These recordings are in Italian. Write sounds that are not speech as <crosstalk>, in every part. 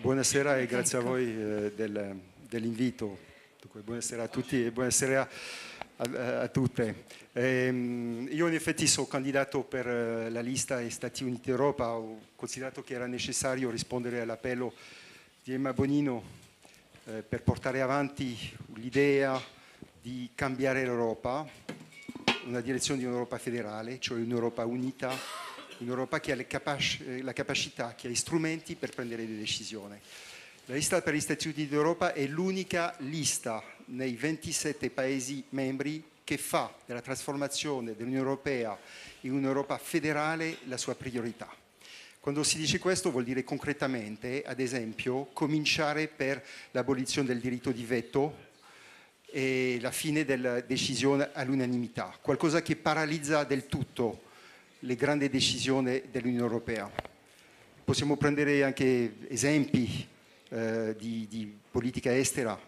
Buonasera e grazie a voi eh, del, dell'invito. buonasera a tutti e buonasera a, a tutte. Ehm, io in effetti sono candidato per eh, la lista Stati Uniti d'Europa, ho considerato che era necessario rispondere all'appello di Emma Bonino eh, per portare avanti l'idea di cambiare l'Europa, una direzione di un'Europa federale, cioè un'Europa unita un'Europa che ha capac eh, la capacità, che ha gli strumenti per prendere le decisioni. La lista per gli Stati Uniti d'Europa è l'unica lista nei 27 Paesi membri che fa della trasformazione dell'Unione Europea in un'Europa federale la sua priorità. Quando si dice questo vuol dire concretamente, ad esempio, cominciare per l'abolizione del diritto di veto e la fine della decisione all'unanimità, qualcosa che paralizza del tutto le grandi decisioni dell'Unione Europea. Possiamo prendere anche esempi eh, di, di, politica estera.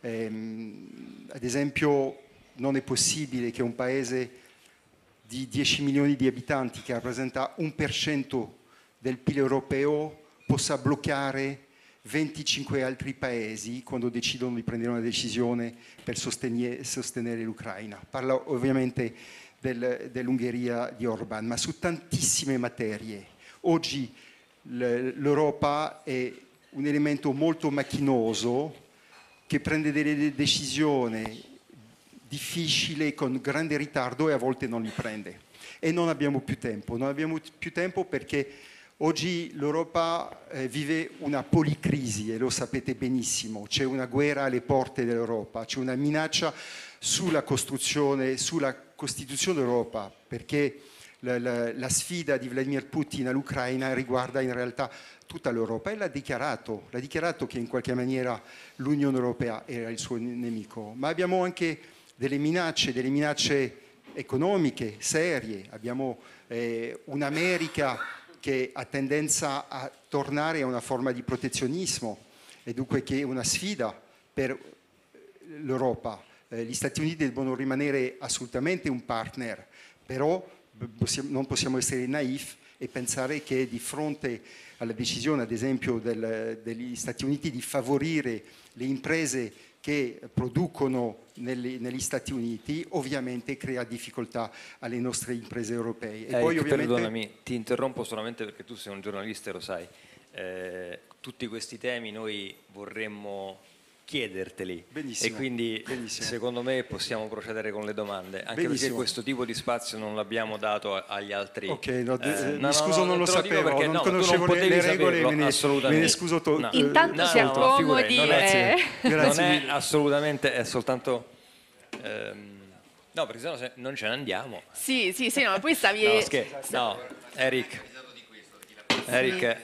Ehm, ad esempio non è possibile che un paese di 10 milioni di abitanti che rappresenta un per cento del PIL europeo possa bloccare 25 altri paesi quando decidono di prendere una decisione per sostenere, sostenere l'Ucraina. Parlo ovviamente del, dell'Ungheria di Orban, ma su tantissime materie. Oggi l'Europa è un elemento molto macchinoso che prende delle decisioni difficili con grande ritardo e a volte non li prende. E non abbiamo più tempo, non abbiamo più tempo perché oggi l'Europa eh, vive una policrisi e lo sapete benissimo, c'è una guerra alle porte dell'Europa, c'è una minaccia sulla costruzione, sulla Costituzione d'Europa, perché la, la, la, sfida di Vladimir Putin all'Ucraina riguarda in realtà tutta l'Europa e l'ha dichiarato, l'ha dichiarato che in qualche maniera l'Unione Europea era il suo nemico, ma abbiamo anche delle minacce, delle minacce economiche serie, abbiamo eh, un'America che ha tendenza a tornare a una forma di protezionismo e dunque che è una sfida per l'Europa. Eh, gli Stati Uniti devono rimanere assolutamente un partner, però possiamo, non possiamo essere naif e pensare che di fronte alla decisione, ad esempio, del, degli Stati Uniti di favorire le imprese che producono negli, negli, Stati Uniti ovviamente crea difficoltà alle nostre imprese europee. E eh, poi, ovviamente... Perdonami, ti interrompo solamente perché tu sei un giornalista e lo sai. Eh, tutti questi temi noi vorremmo chiederteli. Benissimo. E quindi Benissimo. secondo me possiamo procedere con le domande, anche Benissimo. perché questo tipo di spazio non l'abbiamo dato agli altri. Ok, no, eh, eh, no, scuso, no, non lo sapevo, perché, non conoscevo non le, regole, saperlo, me, ne, me ne scuso to- no. Intanto siamo comodi. Non eh. non è assolutamente, è soltanto... Ehm, no, perché sennò se non ce ne andiamo. Sì, sì, sì, no, poi stavi... no, scher- no, Eric. Eric,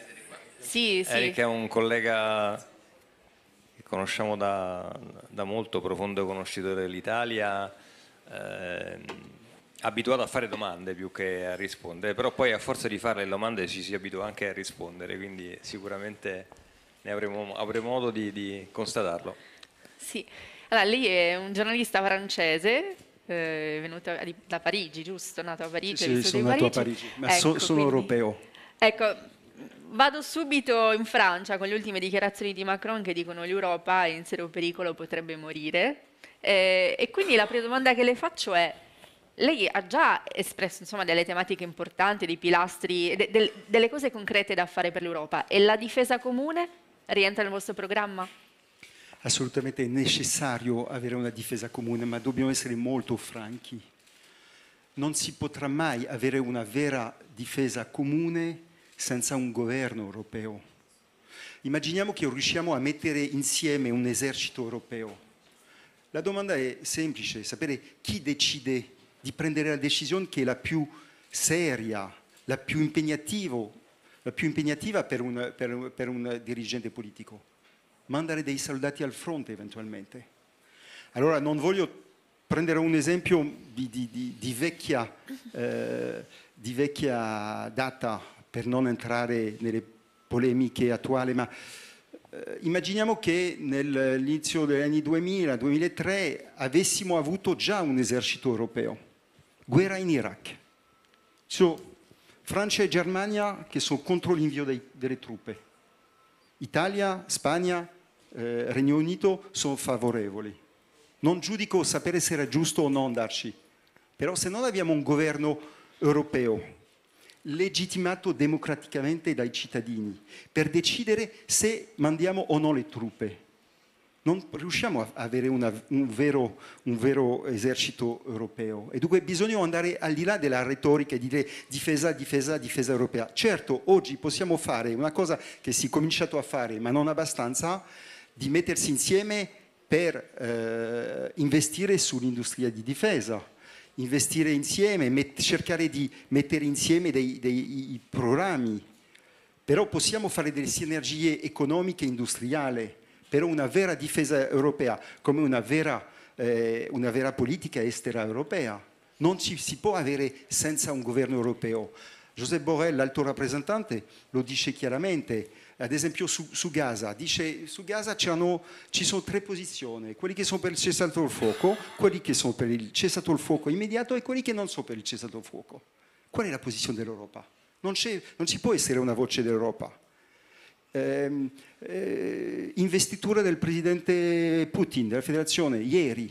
sì. Eric è un collega conosciamo da, da molto, profondo conoscitore dell'Italia, eh, abituato a fare domande più che a rispondere, però poi a forza di fare le domande ci si abitua anche a rispondere, quindi sicuramente ne avremo, avremo modo di, di constatarlo. Sì, allora lei è un giornalista francese eh, venuto da Parigi, giusto? Nato a Parigi? Sì, sì sono nato a Parigi, ma ecco, so, sono quindi... europeo. Ecco, Vado subito in Francia con le ultime dichiarazioni di Macron che dicono l'Europa è in serio pericolo, potrebbe morire. Eh, e quindi la prima domanda che le faccio è, lei ha già espresso insomma, delle tematiche importanti, dei pilastri, de, de, delle cose concrete da fare per l'Europa e la difesa comune rientra nel vostro programma? Assolutamente è necessario avere una difesa comune, ma dobbiamo essere molto franchi. Non si potrà mai avere una vera difesa comune senza un governo europeo. Immaginiamo che riusciamo a mettere insieme un esercito europeo. La domanda è semplice, sapere chi decide di prendere la decisione che è la più seria, la più impegnativa, la più impegnativa per, un, per, per un dirigente politico. Mandare dei soldati al fronte eventualmente. Allora non voglio prendere un esempio di, di, di, vecchia, eh, di vecchia data, per non entrare nelle polemiche attuali, ma eh, immaginiamo che nell'inizio degli anni 2000-2003 avessimo avuto già un esercito europeo, guerra in Iraq. So, Francia e Germania che sono contro l'invio delle truppe, Italia, Spagna, eh, Regno Unito sono favorevoli. Non giudico sapere se era giusto o no andarci, però se non abbiamo un governo europeo legittimato democraticamente dai cittadini per decidere se mandiamo o no le truppe. Non riusciamo a avere una, un, vero, un, vero, esercito europeo e dunque bisogna andare al di là della retorica e dire difesa, difesa, difesa europea. Certo, oggi possiamo fare una cosa che si è cominciato a fare ma non abbastanza, di mettersi insieme per eh, investire sull'industria di difesa investire insieme, met, cercare di mettere insieme dei, dei programmi. Però possiamo fare delle sinergie economiche e industriali, però una vera difesa europea come una vera, eh, una vera politica estera europea. Non ci si può avere senza un governo europeo. José Borrell, l'alto rappresentante, lo dice chiaramente, ad esempio su, su Gaza, dice su Gaza ci sono tre posizioni, quelli che sono per il cessato il fuoco, quelli che sono per il cessato il fuoco immediato e quelli che non sono per il cessato il fuoco. Qual è la posizione dell'Europa? Non, non ci può essere una voce dell'Europa. Eh, eh, investitura del presidente Putin della federazione ieri.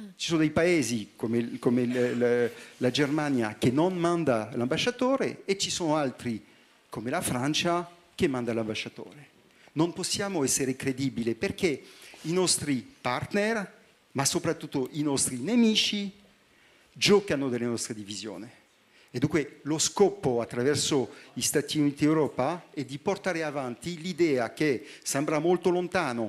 Mm. Ci sono dei paesi come, come il, la, la Germania che non manda l'ambasciatore e ci sono altri come la Francia che manda l'ambasciatore. Non possiamo essere credibili perché i nostri partner, ma soprattutto i nostri nemici, giocano delle nostre divisioni. E dunque lo scopo attraverso gli Stati Uniti d'Europa è di portare avanti l'idea che sembra molto lontano,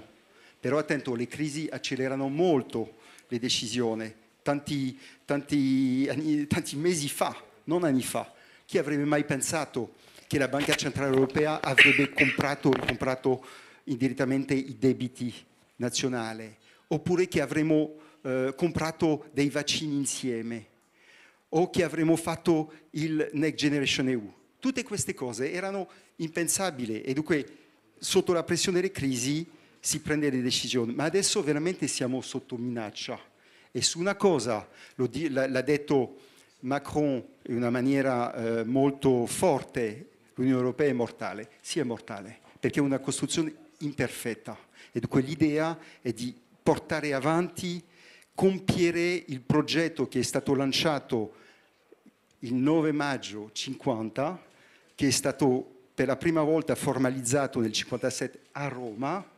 però attento, le crisi accelerano molto le decisioni, tanti, tanti, tanti mesi fa, non anni fa. Chi avrebbe mai pensato che la Banca Centrale Europea avrebbe comprato o ricomprato indirettamente i debiti nazionali, oppure che avremmo eh, comprato dei vaccini insieme, o che avremmo fatto il Next Generation EU. Tutte queste cose erano impensabili e dunque sotto la pressione delle crisi si prende le decisioni, ma adesso veramente siamo sotto minaccia. E su una cosa, l'ha detto Macron in una maniera eh, molto forte l'Unione Europea è mortale, sì è mortale, perché è una costruzione imperfetta e dunque l'idea è di portare avanti, compiere il progetto che è stato lanciato il 9 maggio 50, che è stato per la prima volta formalizzato nel 57 a Roma,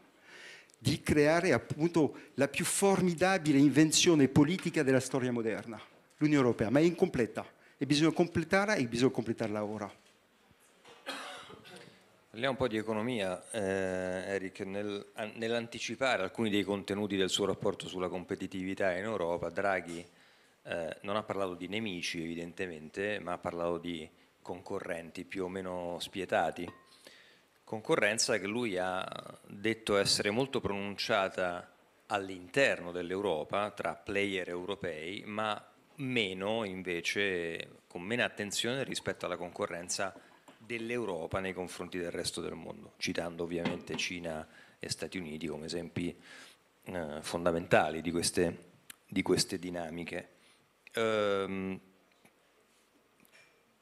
di creare appunto la più formidabile invenzione politica della storia moderna, l'Unione Europea, ma è incompleta e bisogna completarla e bisogna completarla ora. Parliamo un po' di economia, eh, Eric, Nel, nell'anticipare alcuni dei contenuti del suo rapporto sulla competitività in Europa, Draghi eh, non ha parlato di nemici evidentemente, ma ha parlato di concorrenti più o meno spietati. Concorrenza che lui ha detto essere molto pronunciata all'interno dell'Europa, tra player europei, ma meno invece, con meno attenzione rispetto alla concorrenza europea dell'Europa nei confronti del resto del mondo, citando ovviamente Cina e Stati Uniti come esempi eh, fondamentali di queste, di queste dinamiche. Ehm,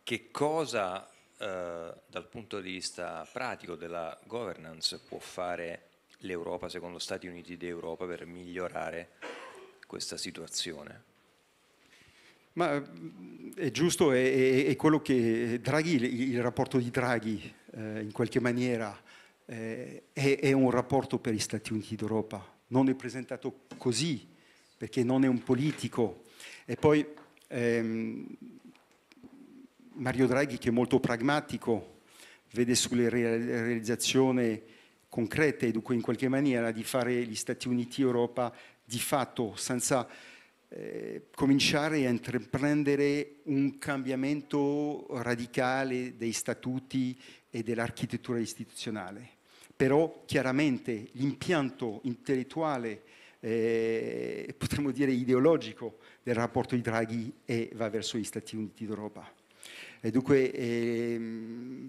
che cosa eh, dal punto di vista pratico della governance può fare l'Europa secondo Stati Uniti d'Europa per migliorare questa situazione? Ma mm, è giusto, è, è quello che Draghi, il, il rapporto di Draghi eh, in qualche maniera eh, è, è, un rapporto per gli Stati Uniti d'Europa, non è presentato così perché non è un politico. E poi ehm, Mario Draghi che è molto pragmatico, vede sulle realizzazioni concrete, dunque in qualche maniera di fare gli Stati Uniti Europa di fatto senza eh, cominciare a intraprendere un cambiamento radicale dei statuti e dell'architettura istituzionale. Però chiaramente l'impianto intellettuale, eh, potremmo dire ideologico, del rapporto di Draghi è, va verso gli Stati Uniti d'Europa. E dunque eh,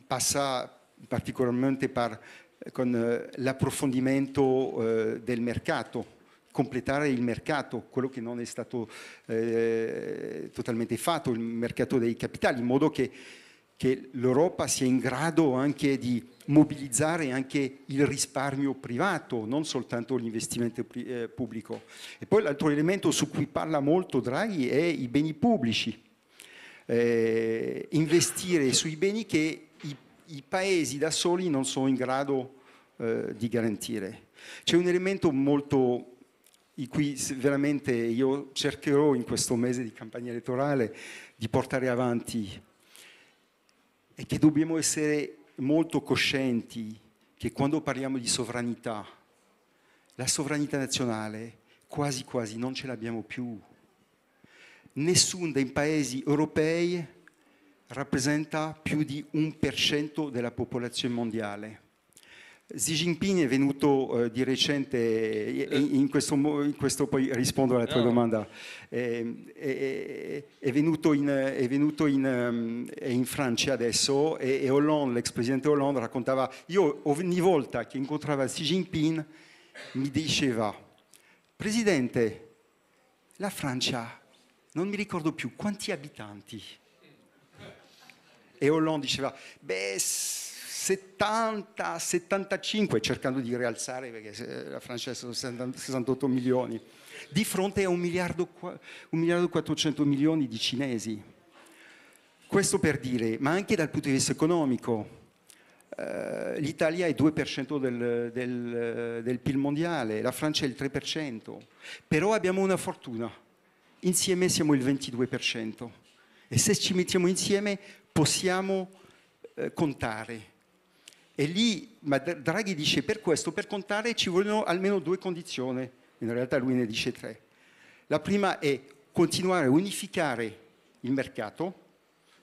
passa particolarmente per, eh, con eh, l'approfondimento del mercato completare il mercato, quello che non è stato eh, totalmente fatto, il mercato dei capitali, in modo che, che l'Europa sia in grado anche di mobilizzare anche il risparmio privato, non soltanto l'investimento eh, pubblico. E poi l'altro elemento su cui parla molto Draghi è i beni pubblici. Eh, investire sui beni che i, i, paesi da soli non sono in grado eh, di garantire. C'è un elemento molto in cui veramente io cercherò in questo mese di campagna elettorale di portare avanti e che dobbiamo essere molto coscienti che quando parliamo di sovranità, la sovranità nazionale quasi quasi non ce l'abbiamo più. Nessun dei paesi europei rappresenta più di un per cento della popolazione mondiale. Xi Jinping è venuto eh, di recente, eh, in, in, questo, in, questo, poi rispondo alla tua no. domanda, è, eh, è, eh, è, venuto, in, è venuto um, in, Francia adesso e, e Hollande, l'ex presidente Hollande raccontava, io ogni volta che incontrava Xi Jinping mi diceva, presidente, la Francia, non mi ricordo più quanti abitanti. E Hollande diceva, beh 70, 75, cercando di rialzare perché eh, la Francia sono 68 milioni, di fronte a 1 miliardo, 1 miliardo e 400 milioni di cinesi. Questo per dire, ma anche dal punto di vista economico, eh, l'Italia è 2% del, del, del PIL mondiale, la Francia è il 3%, però abbiamo una fortuna, insieme siamo il 22% e se ci mettiamo insieme possiamo eh, contare e lì Draghi dice per questo, per contare ci vogliono almeno due condizioni, in realtà lui ne dice tre. La prima è continuare a unificare il mercato,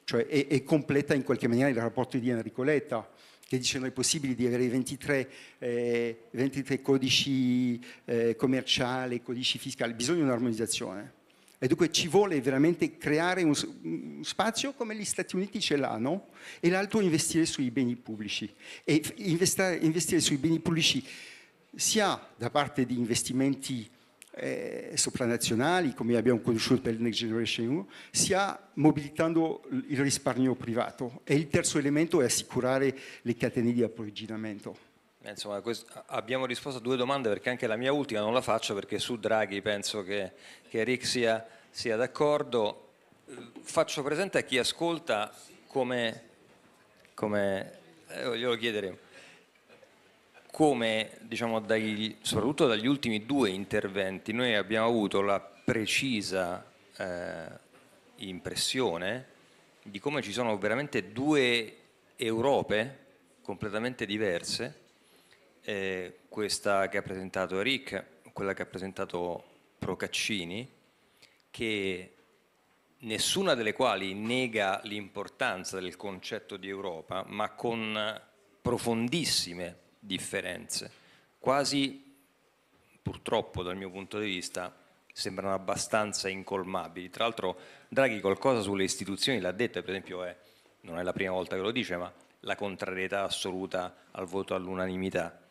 cioè è, e completa in qualche maniera il rapporto di Enrico Letta, che dice non è possibile di avere 23, eh, 23 codici eh, commerciali, codici fiscali, bisogna un'armonizzazione. E dunque ci vuole veramente creare un, un spazio come gli Stati Uniti ce l'hanno e l'altro investire sui beni pubblici. E investire sui beni pubblici sia da parte di investimenti eh, sopranazionali, come abbiamo conosciuto per il Next Generation EU, sia mobilitando il risparmio privato. E il terzo elemento è assicurare le catene di approvvigionamento. Eh, insomma, abbiamo risposto a due domande perché anche la mia ultima non la faccio perché su Draghi penso che, che Rick sia, sia d'accordo. Eh, faccio presente a chi ascolta come, come eh, glielo chiederemo, come diciamo, dai, soprattutto dagli ultimi due interventi noi abbiamo avuto la precisa eh, impressione di come ci sono veramente due Europe completamente diverse eh, questa che ha presentato Eric, quella che ha presentato Procaccini, che nessuna delle quali nega l'importanza del concetto di Europa, ma con profondissime differenze, quasi purtroppo dal mio punto di vista sembrano abbastanza incolmabili. Tra l'altro Draghi qualcosa sulle istituzioni l'ha detto, per esempio è, non è la prima volta che lo dice, ma la contrarietà assoluta al voto all'unanimità.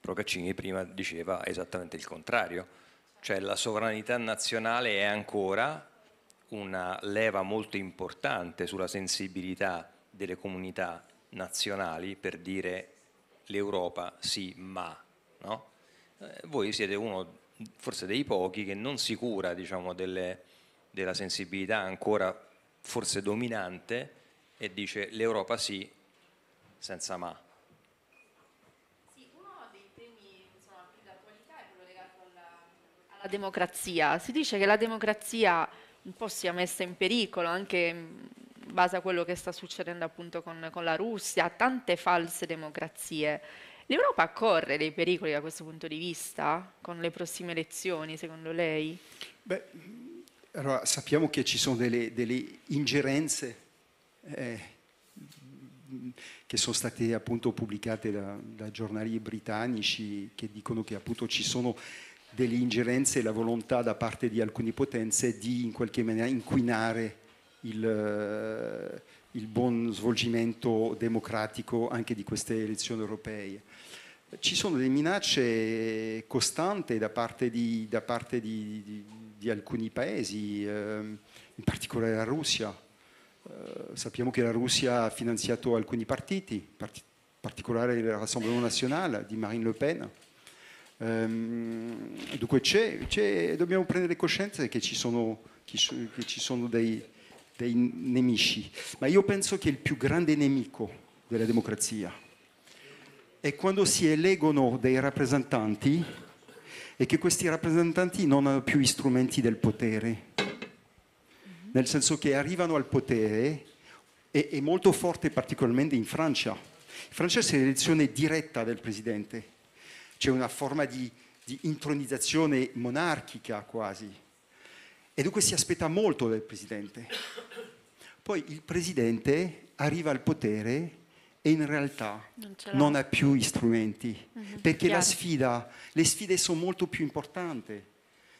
Procaccini prima diceva esattamente il contrario, cioè la sovranità nazionale è ancora una leva molto importante sulla sensibilità delle comunità nazionali per dire l'Europa sì ma, no? Eh, voi siete uno forse dei pochi che non si cura diciamo, delle, della sensibilità ancora forse dominante e dice l'Europa sì senza ma. alla democrazia. Si dice che la democrazia un po' sia messa in pericolo anche in base a quello che sta succedendo appunto con, con la Russia, tante false democrazie. L'Europa corre dei pericoli da questo punto di vista con le prossime elezioni, secondo lei? Beh, allora sappiamo che ci sono delle, delle ingerenze eh, che sono state appunto pubblicate da, da giornali britannici che dicono che appunto ci sono delle ingerenze e la volontà da parte di alcune potenze di in qualche maniera inquinare il, eh, il buon svolgimento democratico anche di queste elezioni europee. Ci sono delle minacce costanti da parte di, da parte di, di, di alcuni paesi, ehm, in particolare la Russia. Eh, sappiamo che la Russia ha finanziato alcuni partiti, in particolare il Rassemblement Nazionale di Marine Le Pen, Ehm, dunque c'è, c'è, dobbiamo prendere coscienza che ci sono, che ci sono dei, dei nemici, ma io penso che il più grande nemico della democrazia è quando si eleggono dei rappresentanti e che questi rappresentanti non hanno più gli strumenti del potere, nel senso che arrivano al potere e è molto forte particolarmente in Francia. In Francia c'è l'elezione diretta del presidente c'è una forma di, di intronizzazione monarchica quasi. E dunque si aspetta molto dal presidente. Poi il presidente arriva al potere e in realtà non, non ha più gli strumenti, mm-hmm, perché chiaro. la sfida, le sfide sono molto più importanti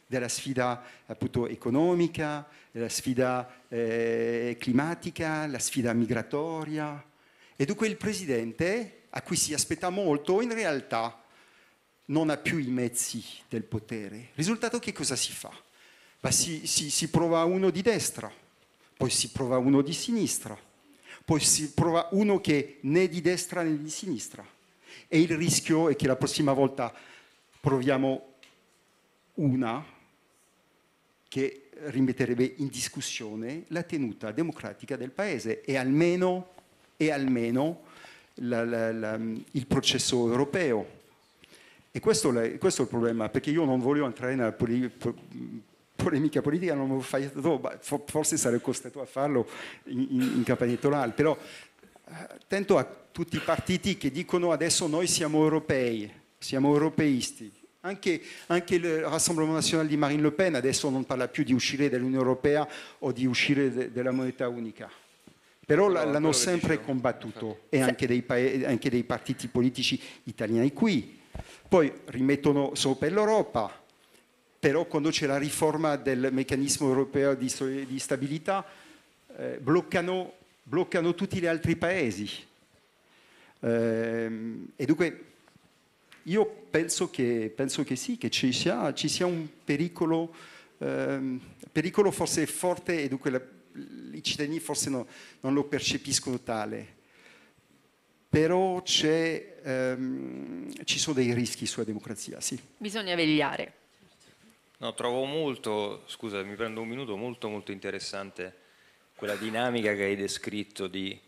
della sfida appunto, economica, della sfida eh, climatica, la sfida migratoria. E dunque il presidente, a cui si aspetta molto, in realtà non ha più i mezzi del potere. Risultato che cosa si fa? Si, si, si, prova uno di destra, poi si prova uno di sinistra, poi si prova uno che né di destra né di sinistra. E il rischio è che la prossima volta proviamo una che rimetterebbe in discussione la tenuta democratica del Paese e almeno, e almeno la, la, la, il processo europeo e questo, è, questo è il problema, perché io non voglio entrare nella polemica politica, non fatto, forse sarei costretto a farlo in, in, campagna elettorale, però attento eh, a tutti i partiti che dicono adesso noi siamo europei, siamo europeisti. Anche, anche, il Rassemblement National di Marine Le Pen adesso non parla più di uscire dall'Unione Europea o di uscire de, della moneta unica. Però no, l'hanno sempre combattuto e anche dei, anche dei partiti politici italiani qui poi rimettono sopra l'Europa, però quando c'è la riforma del meccanismo europeo di, di stabilità eh, bloccano, bloccano, tutti gli altri paesi. Eh, e dunque io penso che, penso che sì, che ci sia, ci sia un pericolo, eh, pericolo forse forte e dunque la, i cittadini forse no, non lo percepiscono tale però ehm, ci sono dei rischi sulla democrazia, sì. Bisogna vegliare. No, trovo molto, scusa, mi prendo un minuto, molto molto interessante quella dinamica che hai descritto di,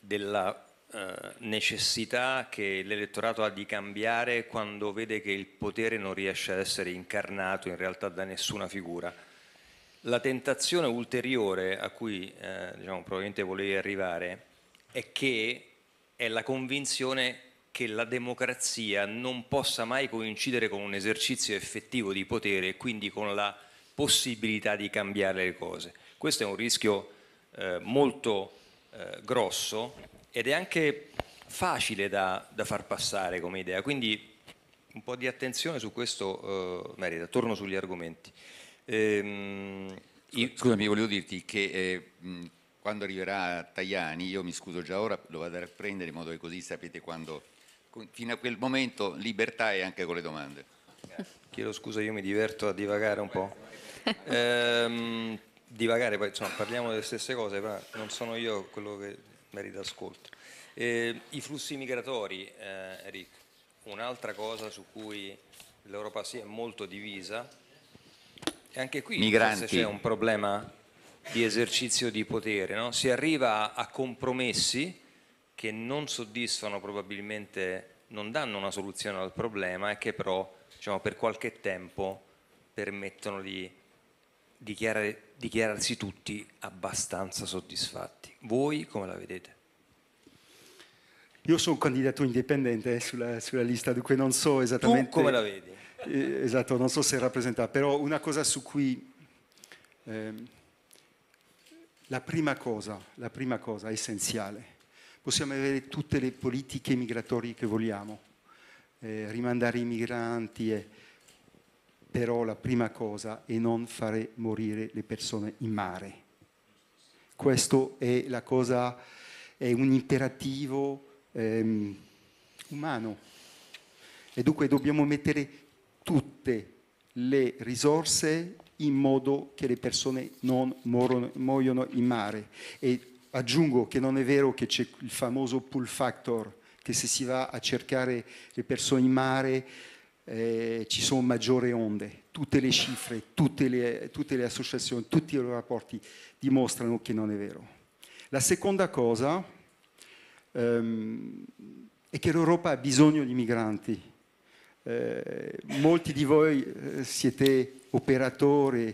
della eh, necessità che l'elettorato ha di cambiare quando vede che il potere non riesce ad essere incarnato in realtà da nessuna figura. La tentazione ulteriore a cui eh, diciamo, probabilmente volevi arrivare è che è la convinzione che la democrazia non possa mai coincidere con un esercizio effettivo di potere e quindi con la possibilità di cambiare le cose. Questo è un rischio eh, molto eh, grosso ed è anche facile da, da, far passare come idea, quindi un po' di attenzione su questo eh, merita, torno sugli argomenti. Ehm, io... Scusami, volevo dirti che eh, quando arriverà Tajani, io mi scuso già ora, lo vado a prendere in modo che così sapete quando, fino a quel momento libertà e anche con le domande. Chiedo scusa, io mi diverto a divagare un po'. Ehm, divagare, poi insomma, parliamo delle stesse cose, ma non sono io quello che merita ascolto. Ehm, I flussi migratori, eh, Eric, un'altra cosa su cui l'Europa si è molto divisa, e anche qui forse c'è un problema di esercizio di potere, no? si arriva a compromessi che non soddisfano probabilmente, non danno una soluzione al problema e che però diciamo, per qualche tempo permettono di dichiararsi tutti abbastanza soddisfatti. Voi come la vedete? Io sono un candidato indipendente eh, sulla, sulla lista, dunque non so esattamente... Tu come la vedi? Eh, esatto, non so se rappresenta, però una cosa su cui... Eh, la prima cosa, la prima cosa essenziale. Possiamo avere tutte le politiche migratorie che vogliamo, eh, rimandare i migranti, eh, però la prima cosa è non fare morire le persone in mare. Questo è, cosa, è un imperativo ehm, umano e dunque dobbiamo mettere tutte le risorse in modo che le persone non morono, muoiono in mare. E aggiungo che non è vero che c'è il famoso pull factor, che se si va a cercare le persone in mare eh, ci sono maggiori onde. Tutte le cifre, tutte le, tutte le associazioni, tutti i rapporti dimostrano che non è vero. La seconda cosa ehm, è che l'Europa ha bisogno di migranti. Eh, molti di voi eh, siete operatori,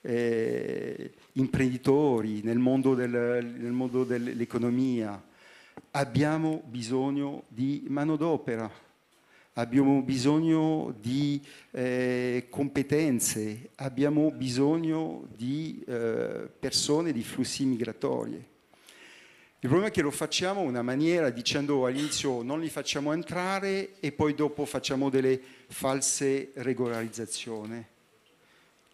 eh, imprenditori nel mondo, del, nel mondo dell'economia. Abbiamo bisogno di manodopera, abbiamo bisogno di eh, competenze, abbiamo bisogno di eh, persone, di flussi migratori. Il problema è che lo facciamo in una maniera dicendo all'inizio non li facciamo entrare e poi dopo facciamo delle false regolarizzazioni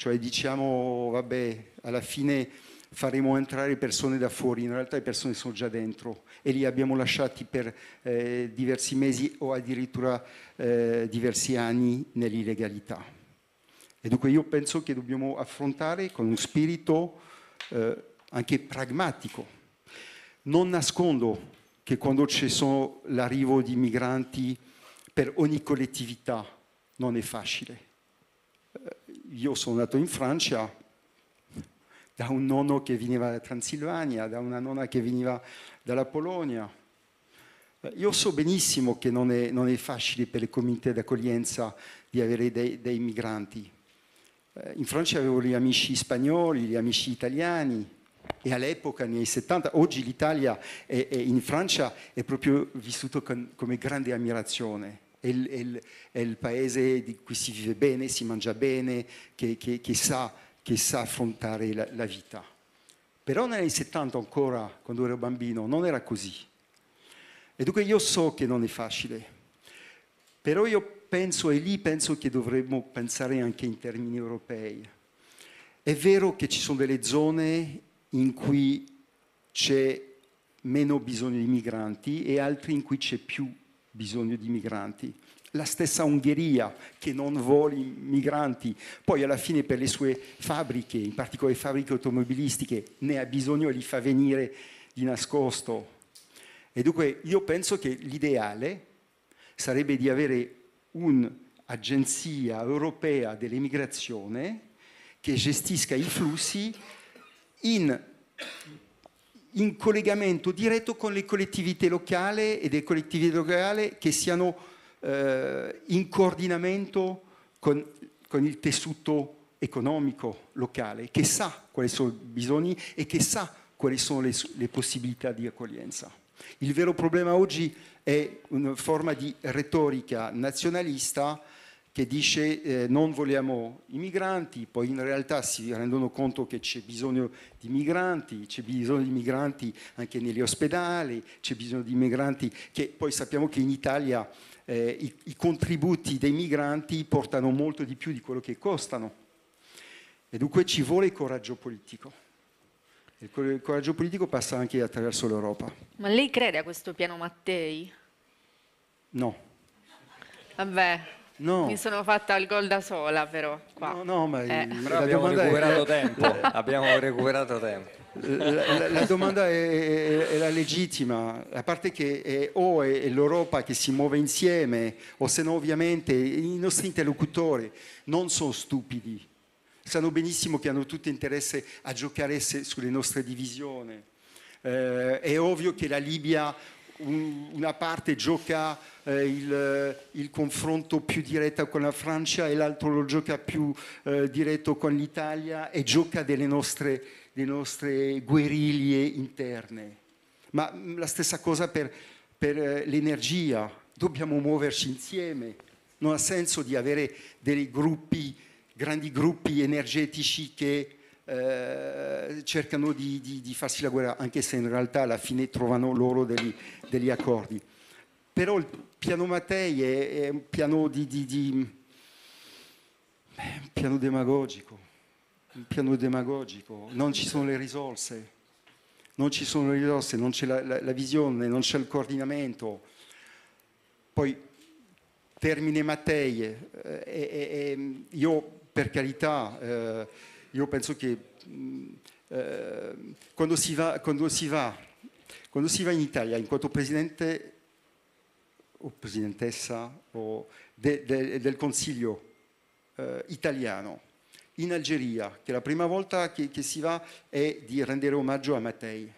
cioè diciamo vabbè alla fine faremo entrare persone da fuori, in realtà le persone sono già dentro e li abbiamo lasciati per eh, diversi mesi o addirittura eh, diversi anni nell'illegalità. E dunque io penso che dobbiamo affrontare con un spirito eh, anche pragmatico. Non nascondo che quando c'è l'arrivo di migranti per ogni collettività non è facile eh, io sono nato in Francia da un nonno che veniva da Transilvania, da una nonna che veniva dalla Polonia. Eh, io so benissimo che non è, non è facile per le comunità d'accoglienza di avere dei, dei migranti. Eh, in Francia avevo gli amici spagnoli, gli amici italiani, e all'epoca, negli anni 70, oggi l'Italia è, è in Francia è proprio vissuto con, come grande ammirazione è il, è il, è il paese di cui si vive bene, si mangia bene, che, che, che, sa, che sa, affrontare la, la vita. Però negli anni 70 ancora, quando ero bambino, non era così. E dunque io so che non è facile, però io penso, e lì penso che dovremmo pensare anche in termini europei. È vero che ci sono delle zone in cui c'è meno bisogno di migranti e altre in cui c'è più bisogno di migranti. La stessa Ungheria che non vuole migranti, poi alla fine per le sue fabbriche, in particolare fabbriche automobilistiche, ne ha bisogno e li fa venire di nascosto. E dunque io penso che l'ideale sarebbe di avere un'agenzia europea dell'emigrazione che gestisca i flussi in in collegamento diretto con le collettività locali e le collettività locali che siano eh, in coordinamento con, con il tessuto economico locale, che sa quali sono i bisogni e che sa quali sono le, le possibilità di accoglienza. Il vero problema oggi è una forma di retorica nazionalista che dice eh, non vogliamo i migranti, poi in realtà si rendono conto che c'è bisogno di migranti, c'è bisogno di migranti anche negli ospedali, c'è bisogno di migranti che poi sappiamo che in Italia eh, i, i contributi dei migranti portano molto di più di quello che costano. E dunque ci vuole coraggio politico. Il coraggio politico passa anche attraverso l'Europa. Ma lei crede a questo piano Mattei? No. Vabbè, No. Mi sono fatta il gol da sola però. Qua. No, no, ma eh. però abbiamo recuperato <laughs> tempo. abbiamo recuperato tempo. La, la, la domanda è, era legittima, a parte che è, o è, l'Europa che si muove insieme o se no ovviamente i nostri interlocutori non sono stupidi, sanno benissimo che hanno tutto interesse a giocare sulle nostre divisioni. Eh, è ovvio che la Libia un, una parte gioca eh, il, eh, il, confronto più diretto con la Francia e l'altro lo gioca più eh, diretto con l'Italia e gioca delle nostre, delle nostre, guerriglie interne. Ma mm, la stessa cosa per, per eh, l'energia, dobbiamo muoverci insieme, non ha senso di avere dei gruppi, grandi gruppi energetici che eh, cercano di, di, di, farsi la guerra, anche se in realtà alla fine trovano loro degli, degli accordi. Però il piano Mattei è, è un piano di, di un piano demagogico, un piano demagogico, non ci sono le risorse, non ci sono le risorse, non c'è la, la, la visione, non c'è il coordinamento. Poi termine Mattei, eh, eh, eh, io per carità eh, io penso che mm, eh, quando, si va, quando, si va, quando, si va, in Italia in quanto presidente o presidentessa o de, de, del Consiglio eh, italiano in Algeria, che la prima volta che, che si va è di rendere omaggio a Mattei.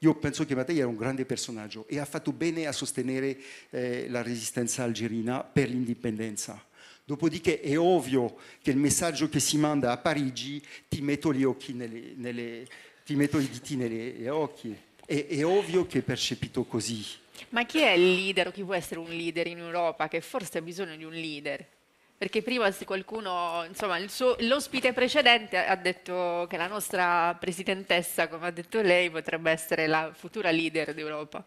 Io penso che Mattei era un grande personaggio e ha fatto bene a sostenere eh, la resistenza algerina per l'indipendenza Dopodiché è ovvio che il messaggio che si manda a Parigi ti metto, gli occhi nelle, nelle, ti metto i diti negli occhi. È, è ovvio che è percepito così. Ma chi è il leader o chi può essere un leader in Europa che forse ha bisogno di un leader? perché prima se qualcuno, insomma, suo, l'ospite precedente ha detto che la nostra presidentessa, come ha detto lei, potrebbe essere la futura leader d'Europa.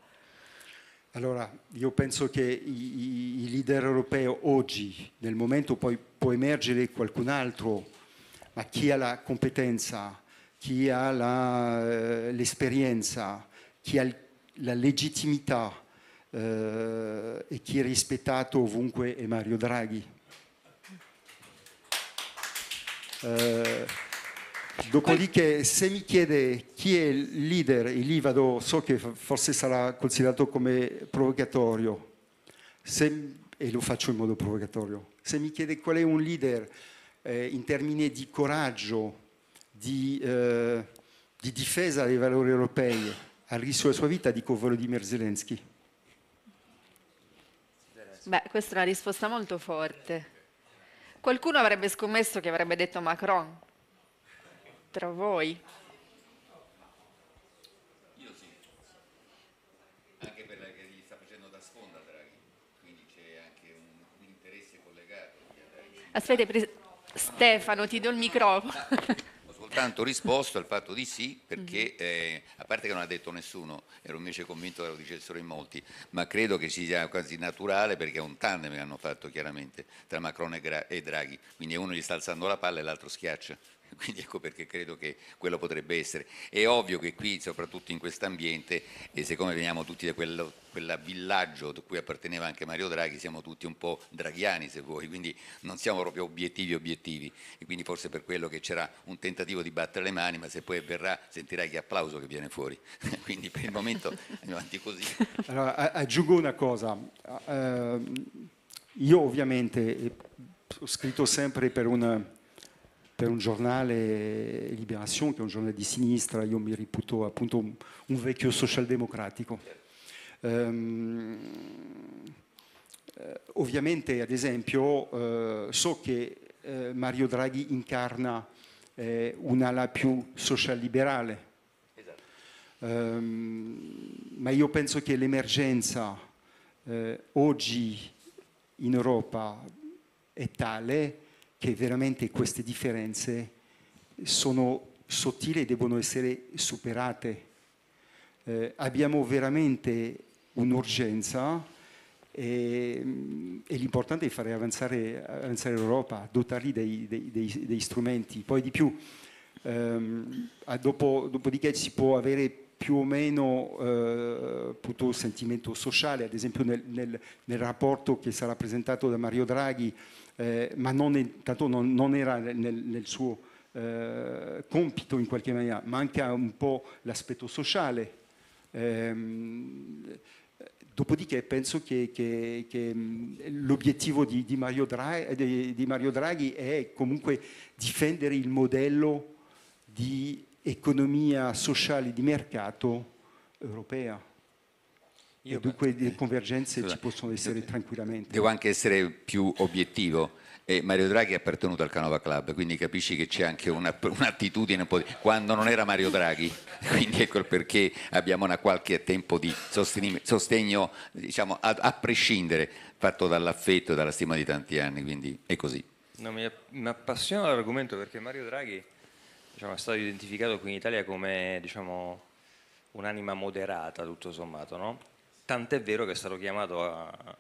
Allora, io penso che i, i leader europei oggi, nel momento poi può emergere qualcun altro, ma chi ha la competenza, chi ha eh, l'esperienza, chi ha la legittimità eh, e chi è rispettato ovunque è Mario Draghi. Eh, Dopodiché se mi chiede chi è il leader, e lì vado, so che forse sarà considerato come provocatorio, se, e lo faccio in modo provocatorio, se mi chiede qual è un leader eh, in termini di coraggio, di, eh, di difesa dei valori europei, al rischio della sua vita, dico Volodymyr Zelensky. Beh, questa è una risposta molto forte. Qualcuno avrebbe scommesso che avrebbe detto Macron, tra voi. Io sì, anche perché gli sta facendo da sfonda Draghi, quindi c'è anche un, un interesse collegato. Aspetta, pres- Stefano, ti do il microfono. Ho soltanto risposto al fatto di sì, perché mhm. eh, a parte che non ha detto nessuno, ero invece convinto che lo dicessero in molti, ma credo che sia quasi naturale perché è un tandem che hanno fatto chiaramente tra Macron e, Gra- e Draghi, quindi uno gli sta alzando la palla e l'altro schiaccia. <laughs> Quindi ecco perché credo che quello potrebbe essere. È ovvio che qui, soprattutto in questo ambiente, e eh, siccome veniamo tutti da quel villaggio a cui apparteneva anche Mario Draghi, siamo tutti un po' draghiani se vuoi, quindi non siamo proprio obiettivi obiettivi. E quindi forse per quello che c'era un tentativo di battere le mani, ma se poi verrà sentirai che applauso che viene fuori. <laughs> quindi per il momento andiamo avanti così. <laughs> Allora, aggiungo una cosa. Uh, io ovviamente eh, ho scritto sempre per un per un giornale eh, Liberazione, che è un giornale di sinistra, io mi riputo appunto un, un vecchio socialdemocratico. Um, ovviamente, ad esempio, uh, so che uh, Mario Draghi incarna uh, un'ala più social-liberale, um, ma io penso che l'emergenza oggi in Europa è tale che veramente queste differenze sono sottili e devono essere superate. Eh, abbiamo veramente un'urgenza e, e l'importante è fare avanzare, avanzare l'Europa, dotarli dei, dei, dei, dei, strumenti. Poi di più, ehm, dopo, dopodiché si può avere più o meno eh, sentimento sociale, ad esempio nel, nel, nel rapporto che sarà presentato da Mario Draghi, eh, ma non, è, tanto non, non era nel, nel suo eh, compito in qualche maniera, manca un po' l'aspetto sociale. Ehm, dopodiché penso che, che, che mm, l'obiettivo di, di, Mario Draghi, eh, di, di Mario Draghi è comunque difendere il modello di economia sociale di mercato europea. Io, e dunque le <laughs> convergenze scusa, ci possono essere tranquillamente. Devo anche essere più obiettivo. Eh, Mario Draghi è appartenuto al Canova Club, quindi capisci che c'è anche una, <laughs> un'attitudine un po' di... quando non era Mario Draghi, <laughs> quindi ecco perché abbiamo una qualche tempo di sostegno, diciamo, a, a prescindere, fatto dall'affetto e dalla stima di tanti anni, quindi è così. No, mi, mi, appassiona l'argomento perché Mario Draghi diciamo, è stato identificato qui in Italia come diciamo, un'anima moderata, tutto sommato, no? tant'è vero che è stato chiamato a, a,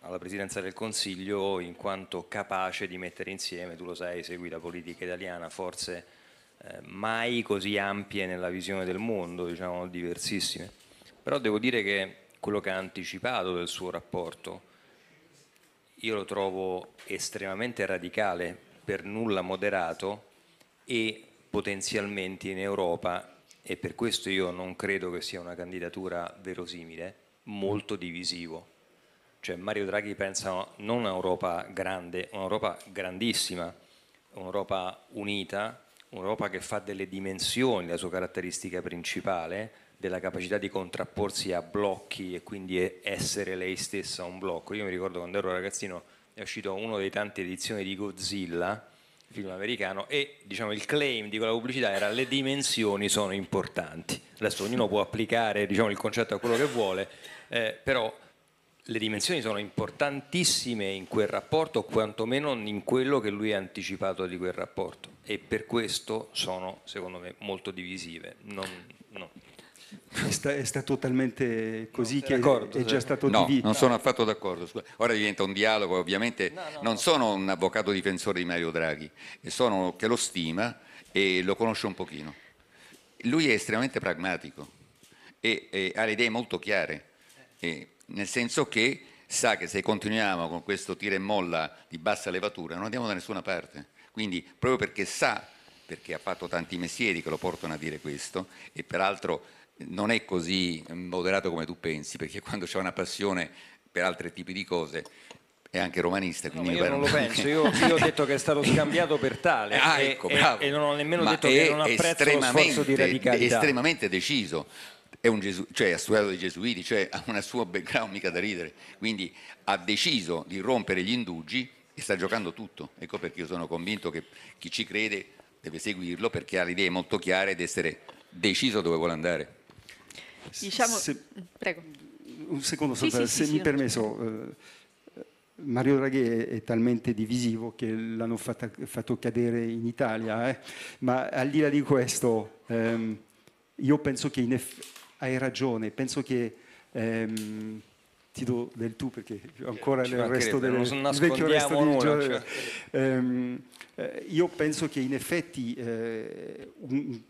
alla presidenza del Consiglio in quanto capace di mettere insieme, tu lo sai, segui la politica italiana, forze eh, mai così ampie nella visione del mondo, diciamo diversissime. Però devo dire che quello che ha anticipato del suo rapporto io lo trovo estremamente radicale, per nulla moderato e potenzialmente in Europa e per questo io non credo che sia una candidatura verosimile, molto mm. divisivo. Cioè Mario Draghi pensa non a un'Europa grande, un'Europa grandissima, un'Europa unita, un'Europa che fa delle dimensioni la sua caratteristica principale, della capacità di contrapporsi a blocchi e quindi essere lei stessa un blocco. Io mi ricordo quando ero ragazzino è uscito uno dei tanti edizioni di Godzilla, film americano e diciamo, il claim di quella pubblicità era le dimensioni sono importanti. Adesso ognuno può applicare diciamo, il concetto a quello che vuole, eh, però le dimensioni sono importantissime in quel rapporto, o quantomeno in quello che lui ha anticipato di quel rapporto e per questo sono secondo me molto divisive. Non, no. È, sta, è, stato talmente così che d'accordo, è già certo. stato no, divino. Non sono affatto d'accordo. Scusa. Ora diventa un dialogo, ovviamente no, no, non sono un avvocato difensore di Mario Draghi, sono che lo stima e lo conosce un pochino. Lui è estremamente pragmatico e, e ha le idee molto chiare, e, nel senso che sa che se continuiamo con questo tira e molla di bassa levatura non andiamo da nessuna parte. Quindi proprio perché sa, perché ha fatto tanti mestieri che lo portano a dire questo e peraltro non è così moderato come tu pensi, perché <laughs> quando c'è una passione per altri tipi di cose è anche romanista. No, io non lo penso, io, <laughs> io, ho detto che è stato scambiato per tale ah, e, ecco, e, e, non ho nemmeno ma detto che non apprezzo lo sforzo di radicalità. È estremamente deciso, è un Gesù, cioè ha studiato dei gesuiti, cioè ha una sua background mica da ridere, quindi ha deciso di rompere gli indugi e sta giocando tutto. Ecco perché io sono convinto che chi ci crede deve seguirlo perché ha le idee molto chiare ed essere deciso dove vuole andare. Diciamo... Se, Prego. Un secondo, sì, sì, se sì, mi permesso, eh, Mario Draghi è, talmente divisivo che l'hanno fatto, fatto cadere in Italia, eh? ma al di là di questo, ehm, io penso che eff- hai ragione, penso che... Ehm, ti do del tu perché ancora il resto del vecchio resto di nulla, cioè. ehm, eh, io penso che in effetti eh, un,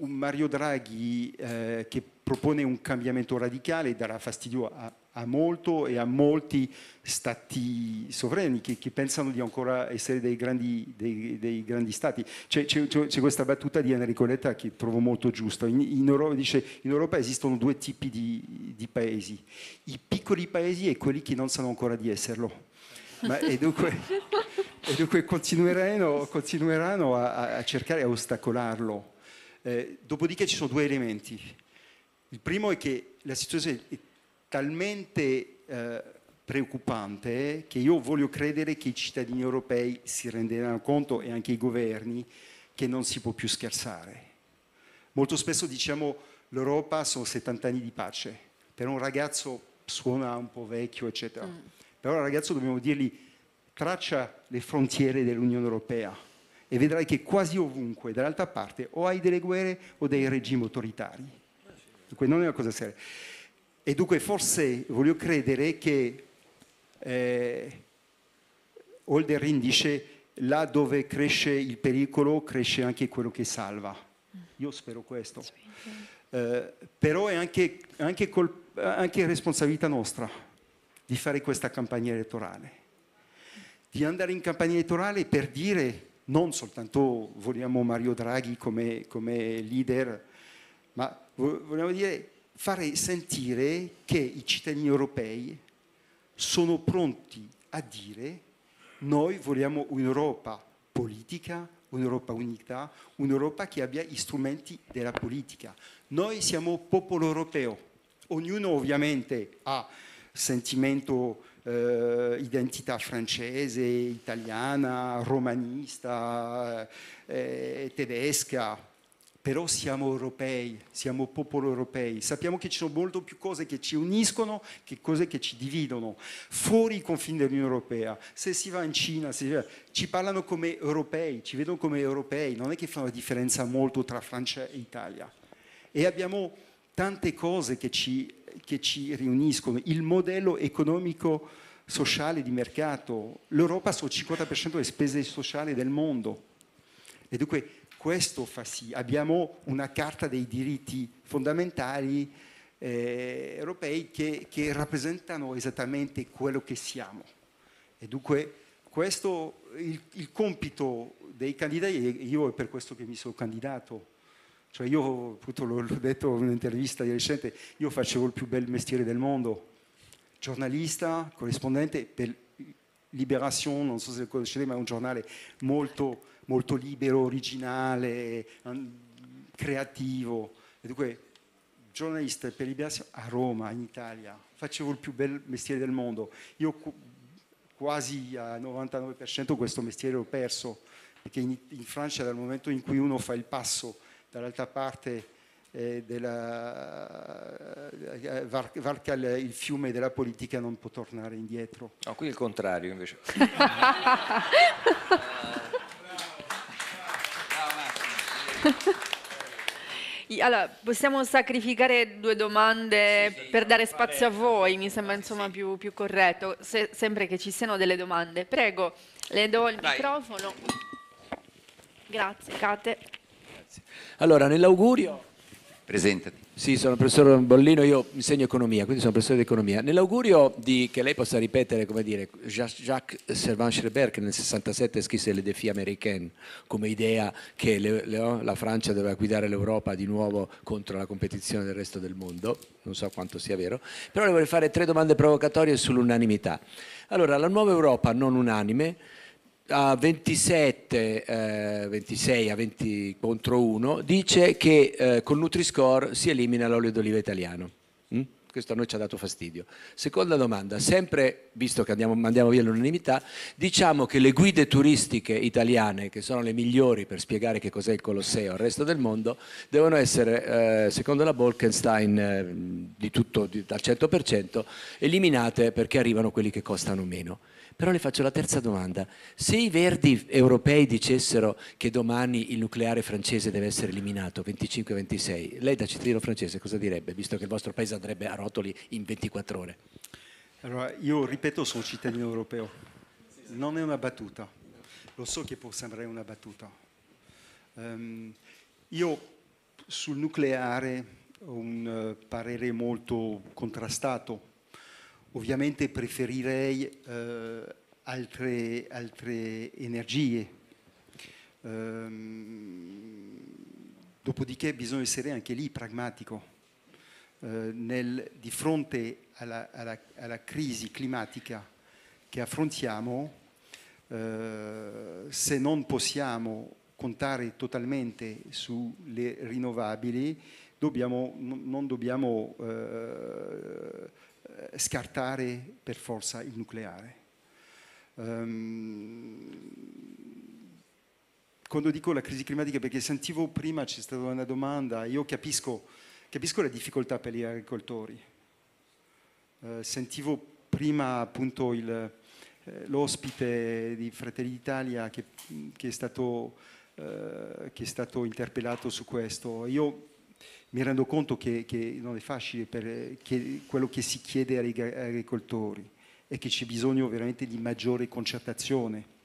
un Mario Draghi eh, che propone un cambiamento radicale darà fastidio a, a molto e a molti stati sovrani che, che pensano di ancora essere dei grandi, dei, dei grandi stati. C'è, questa battuta di Enrico Letta che trovo molto giusta. In, in Europa, dice in Europa esistono due tipi di, di paesi, i piccoli paesi e quelli che non sanno ancora di esserlo. Ma, e, dunque, e dunque continueranno, continueranno a, a, cercare a ostacolarlo. Eh, dopodiché ci sono due elementi. Il primo è che la situazione è talmente eh, preoccupante che io voglio credere che i cittadini europei si renderanno conto e anche i governi che non si può più scherzare. Molto spesso diciamo l'Europa sono 70 anni di pace, per un ragazzo suona un po' vecchio, eccetera. Mm. Però al ragazzo dobbiamo dirgli traccia le frontiere dell'Unione Europea e vedrai che quasi ovunque, dall'altra parte, o hai delle guerre o dei regimi autoritari. Dunque non è una cosa seria. E dunque forse voglio credere che eh, Holderin dice là dove cresce il pericolo cresce anche quello che salva. Io spero questo. Eh, però è anche, anche, col, anche responsabilità nostra di fare questa campagna elettorale, di andare in campagna elettorale per dire non soltanto vogliamo Mario Draghi come, come leader, ma vogliamo dire fare sentire che i cittadini europei sono pronti a dire noi vogliamo un'Europa politica, un'Europa unita, un'Europa che abbia gli strumenti della politica. Noi siamo popolo europeo, ognuno ovviamente ha sentimento eh, identità francese, italiana, romanista, eh, tedesca, però siamo europei, siamo popolo europei, sappiamo che ci sono molto più cose che ci uniscono che cose che ci dividono, fuori i confini dell'Unione Europea, se si va in Cina va, ci parlano come europei, ci vedono come europei, non è che fa una differenza molto tra Francia e Italia e abbiamo tante cose che ci che ci riuniscono, il modello economico sociale di mercato. L'Europa il 50% delle spese sociali del mondo. E dunque questo fa sì, abbiamo una carta dei diritti fondamentali eh, europei che, che, rappresentano esattamente quello che siamo. E dunque questo il, il compito dei candidati, io è per questo che mi sono candidato, cioè io, appunto, l'ho detto in un'intervista di recente, io facevo il più bel mestiere del mondo, giornalista, corrispondente per Liberation, non so se lo conoscete, ma è un giornale molto, molto libero, originale, creativo. E dunque, giornalista per Liberation a Roma, in Italia, facevo il più bel mestiere del mondo. Io quasi al 99% questo mestiere l'ho perso, perché in, in Francia dal momento in cui uno fa il passo dall'altra parte eh, della, eh, varca il, eh, il, fiume della politica non può tornare indietro. No, qui è il contrario invece. <laughs> allora, possiamo sacrificare due domande sì, sì, per dare spazio a voi, mi sembra insomma sì. più, più, corretto, Se, sempre che ci siano delle domande. Prego, le do il Dai. microfono. Grazie, Kate. Grazie. Allora, nell'augurio... Presentati. Sì, sono il professor Bollino, io insegno economia, quindi sono professore di economia. Nell'augurio che lei possa ripetere, come dire, Jacques Servan-Schreiber che nel 67 scrisse le défis américaines come idea che le, le, oh, la Francia doveva guidare l'Europa di nuovo contro la competizione del resto del mondo, non so quanto sia vero, però le vorrei fare tre domande provocatorie sull'unanimità. Allora, la nuova Europa non unanime, a 27, eh, 26 a 20 contro 1 dice che eh, con Nutri-Score si elimina l'olio d'oliva italiano. Mm? Questo a noi ci ha dato fastidio. Seconda domanda, sempre visto che andiamo, mandiamo via l'unanimità, diciamo che le guide turistiche italiane, che sono le migliori per spiegare che cos'è il Colosseo al resto del mondo, devono essere, eh, secondo la Bolkenstein, eh, di tutto, di, al 100%, eliminate perché arrivano quelli che costano meno. Però le faccio la terza domanda. Se i verdi europei dicessero che domani il nucleare francese deve essere eliminato, 25-26, lei da cittadino francese cosa direbbe, visto che il vostro paese andrebbe a rotoli in 24 ore? Allora, io ripeto, sono cittadino europeo. Non è una battuta. Lo so che può sembrare una battuta. Um, io sul nucleare ho un uh, parere molto contrastato Ovviamente preferirei eh, altre, altre, energie. Ehm, dopodiché bisogna essere anche lì pragmatico. Eh, nel, di fronte alla, alla, alla, crisi climatica che affrontiamo, eh, se non possiamo contare totalmente sulle rinnovabili, dobbiamo, non dobbiamo eh, eh, scartare per forza il nucleare. Ehm, quando dico la crisi climatica, perché sentivo prima c'è stata una domanda, io capisco, capisco le difficoltà per gli agricoltori. Eh, sentivo prima appunto il, eh, l'ospite di Fratelli d'Italia che, che, eh, che, è stato interpellato su questo. Io mi rendo conto che, che non è facile per, che quello che si chiede agli agricoltori e che c'è bisogno veramente di maggiore concertazione.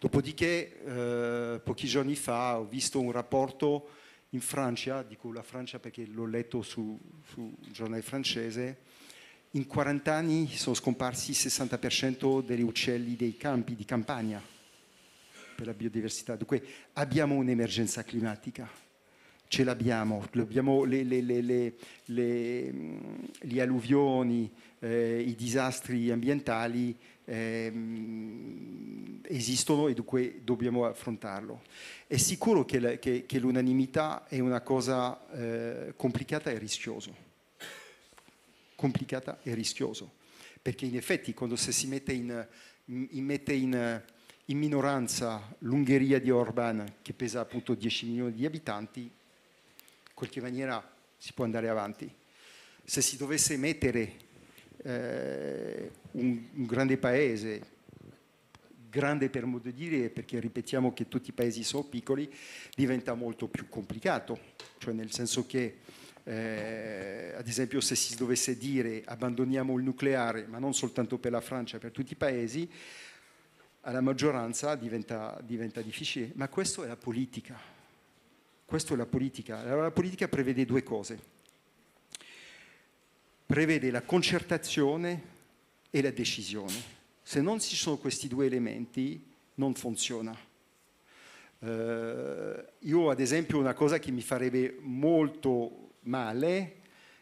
Dopodiché, eh, pochi giorni fa ho visto un rapporto in Francia, dico la Francia perché l'ho letto su, su un giornale francese, in 40 anni sono scomparsi il 60% degli uccelli dei campi di campagna per la biodiversità. Dunque abbiamo un'emergenza climatica ce l'abbiamo, le, le, le, mm, gli alluvioni, eh, i disastri ambientali eh, esistono e dunque dobbiamo affrontarlo. È sicuro che, la, che, che l'unanimità è una cosa eh, complicata e rischiosa, complicata e rischiosa, perché in effetti quando si mette in, mm, in, mette in, in minoranza l'Ungheria di Orban che pesa appunto 10 milioni di abitanti, qualche maniera si può andare avanti. Se si dovesse mettere eh, un, un grande paese, grande per modo di dire, perché ripetiamo che tutti i paesi sono piccoli, diventa molto più complicato, cioè nel senso che eh, ad esempio se si dovesse dire abbandoniamo il nucleare, ma non soltanto per la Francia, per tutti i paesi, alla maggioranza diventa, diventa difficile, ma questa è la politica, questo è la politica. Allora, la politica prevede due cose. Prevede la concertazione e la decisione. Se non ci sono questi due elementi, non funziona. Eh, io, ad esempio, una cosa che mi farebbe molto male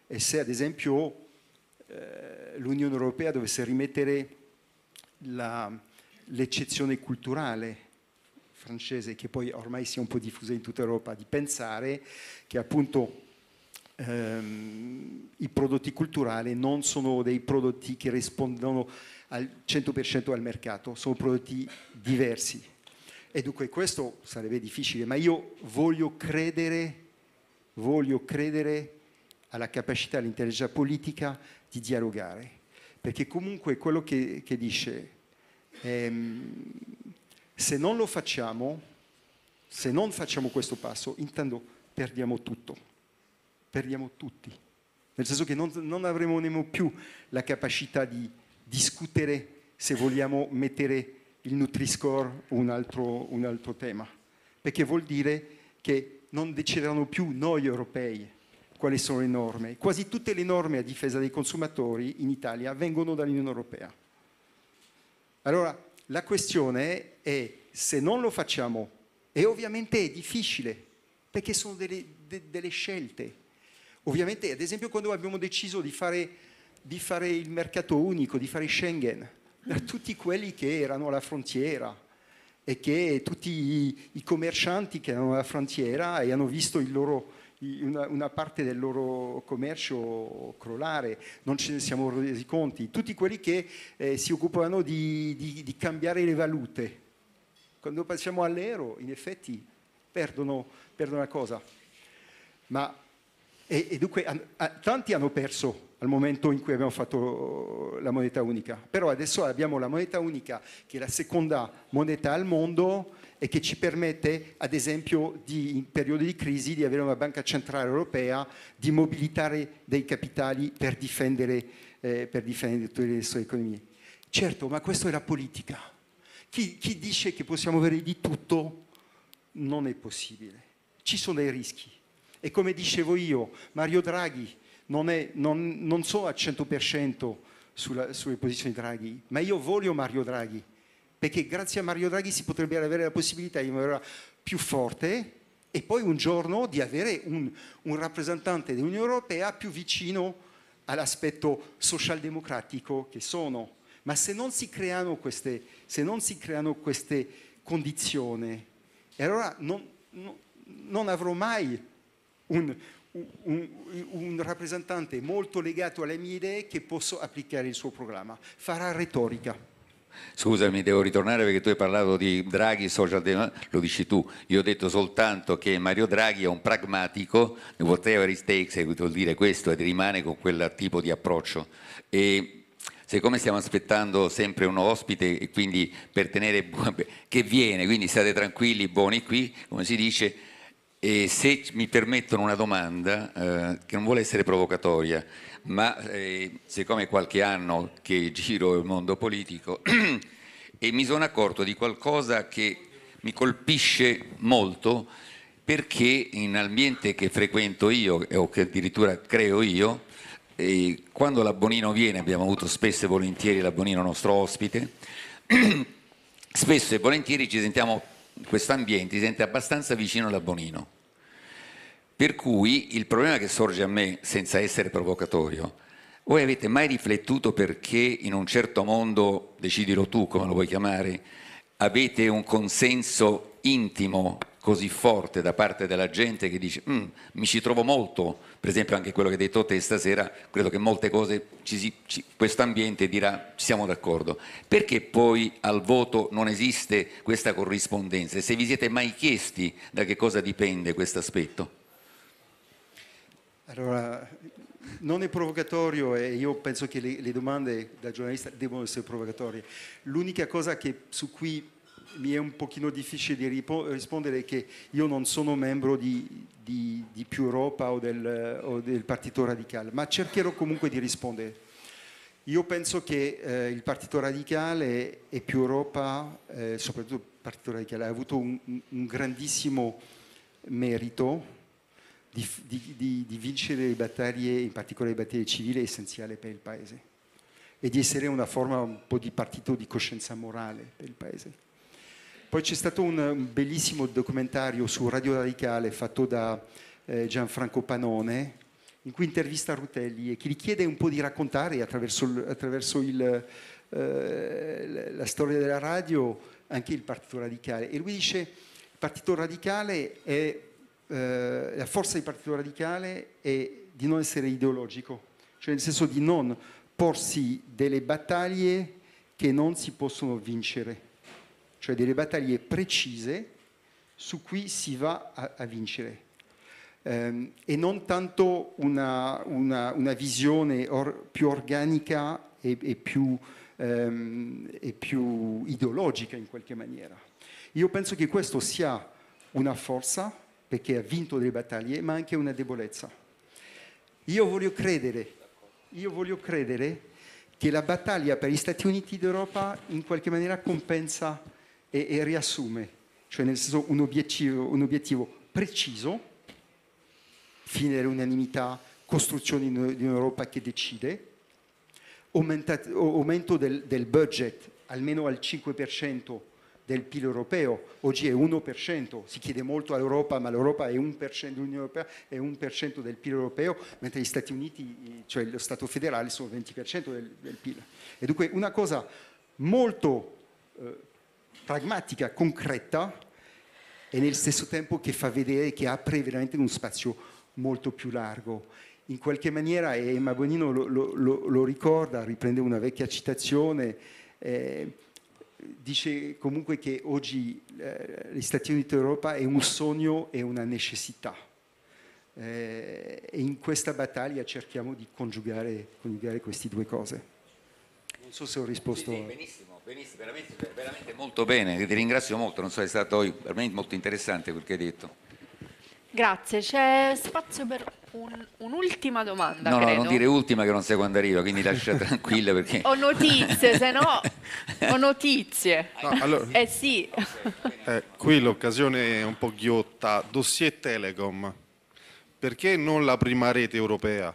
è se, ad esempio, eh, l'Unione Europea dovesse rimettere l'eccezione culturale francese che poi ormai si è un po' diffusa in tutta Europa, di pensare che appunto ehm, i prodotti culturali non sono dei prodotti che rispondono al 100% al mercato, sono prodotti diversi. E dunque questo sarebbe difficile, ma io voglio credere, voglio credere alla capacità, all'intelligenza politica di dialogare, perché comunque quello che, che dice... Ehm, se non lo facciamo, se non facciamo questo passo, intendo perdiamo tutto, perdiamo tutti, nel senso che non, non avremo nemmeno più la capacità di discutere se vogliamo mettere il Nutri-Score un altro, un altro tema, perché vuol dire che non decideranno più noi europei quali sono le norme. Quasi tutte le norme a difesa dei consumatori in Italia vengono dall'Unione Europea. Allora, la questione è e se non lo facciamo, e ovviamente è difficile, perché sono delle, de, delle scelte. Ovviamente, ad esempio, quando abbiamo deciso di fare, di fare il mercato unico, di fare Schengen, da tutti quelli che erano alla frontiera, e che tutti i, i, commercianti che erano alla frontiera e hanno visto loro, una, una, parte del loro commercio crollare, non ce ne siamo resi conti, tutti quelli che eh, si occupano di, di, di, cambiare le valute quando pensiamo all'euro, in effetti, perdono, perdono la cosa. Ma, e, e dunque, a, a, tanti hanno perso al momento in cui abbiamo fatto la moneta unica. Però adesso abbiamo la moneta unica che è la seconda moneta al mondo e che ci permette, ad esempio, di, in periodi di crisi, di avere una banca centrale europea, di mobilitare dei capitali per difendere, eh, per difendere tutte le sue economie. Certo, ma questo è la politica chi, chi dice che possiamo avere di tutto non è possibile. Ci sono dei rischi. E come dicevo io, Mario Draghi non, è, non, non so al 100% sulla, sulle posizioni di Draghi, ma io voglio Mario Draghi, perché grazie a Mario Draghi si potrebbe avere la possibilità di una più forte e poi un giorno di avere un, un rappresentante dell'Unione Europea più vicino all'aspetto socialdemocratico che sono ma se non si creano queste, si creano queste condizioni, allora non, non, non avrò mai un, un, un, rappresentante molto legato alle mie idee che posso applicare il suo programma. Farà retorica. Scusami, devo ritornare perché tu hai parlato di Draghi, social lo dici tu. Io ho detto soltanto che Mario Draghi è un pragmatico, whatever it takes, vuol dire questo, e rimane con quel tipo di approccio. E siccome stiamo aspettando sempre un ospite e quindi per tenere che viene, quindi state tranquilli, buoni qui, come si dice, e se mi permettono una domanda eh, che non vuole essere provocatoria, ma eh, siccome è qualche anno che giro il mondo politico <clears throat> e mi sono accorto di qualcosa che mi colpisce molto perché in ambiente che frequento io o che addirittura creo io, e quando la Bonino viene, abbiamo avuto spesso e volentieri la Bonino nostro ospite, <clears throat> spesso e volentieri ci sentiamo, questo ambiente si sente abbastanza vicino alla Bonino. Per cui il problema che sorge a me, senza essere provocatorio, voi avete mai riflettuto perché in un certo mondo, decidilo tu come lo vuoi chiamare, avete un consenso intimo così forte da parte della gente che dice mm, mi ci trovo molto, per esempio anche quello che hai detto te stasera, credo che molte cose questo ambiente dirà ci siamo d'accordo. Perché poi al voto non esiste questa corrispondenza? E se vi siete mai chiesti da che cosa dipende questo aspetto? Allora, non è provocatorio e io penso che le, le domande da giornalista devono essere provocatorie. L'unica cosa che, su cui mi è un pochino difficile rispondere che io non sono membro di, di, di più Europa o del, o del, Partito Radicale, ma cercherò comunque di rispondere. Io penso che eh, il Partito Radicale e più Europa, eh, soprattutto il Partito Radicale, ha avuto un, un grandissimo merito di, di, vincere le battaglie, in particolare le battaglie civili, essenziali per il Paese e di essere una forma un po' di partito di coscienza morale per il Paese. Poi c'è stato un bellissimo documentario su Radio Radicale fatto da eh, Gianfranco Panone, in cui intervista Rutelli e che gli chiede un po' di raccontare attraverso, attraverso il, eh, la storia della radio anche il Partito Radicale. E lui dice, il Partito Radicale è, eh, la forza del Partito Radicale è di non essere ideologico, cioè nel senso di non porsi delle battaglie che non si possono vincere cioè delle battaglie precise su cui si va a, a vincere. Um, e non tanto una, una, una visione or, più organica e, e, più, um, e, più, ideologica in qualche maniera. Io penso che questo sia una forza perché ha vinto delle battaglie, ma anche una debolezza. Io voglio credere, io voglio credere che la battaglia per gli Stati Uniti d'Europa in qualche maniera compensa e, e riassume, cioè nel senso un obiettivo, un obiettivo preciso, fine dell'unanimità, costruzione di un'Europa che decide, aumento del, del budget almeno al 5% del PIL europeo, oggi è 1%, si chiede molto all'Europa, ma l'Europa è 1%, l'Unione Europea è 1% del PIL europeo, mentre gli Stati Uniti, cioè lo Stato federale, sono 20% del, del PIL. E dunque una cosa molto eh, pragmatica, concreta e nel stesso tempo che fa vedere che apre veramente uno spazio molto più largo. In qualche maniera, e Emma Bonino lo, lo, lo ricorda, riprende una vecchia citazione, eh, dice comunque che oggi eh, gli Stati Uniti d'Europa è un sogno e una necessità. Eh, e in questa battaglia cerchiamo di congiugare, congiugare queste due cose. Non so se ho risposto. Sì, sì benissimo. Benissimo, veramente, veramente, molto bene, ti ringrazio molto, so, è stato veramente molto interessante quel che hai detto. Grazie, c'è spazio per un, un'ultima domanda. No, credo. no, non dire ultima che non sai quando arriva, quindi lascia <laughs> tranquilla perché... ho notizie, se no ho notizie. No, allora... Eh sì. Eh, qui l'occasione è un po' ghiotta, dossier Telecom, perché non la prima rete europea?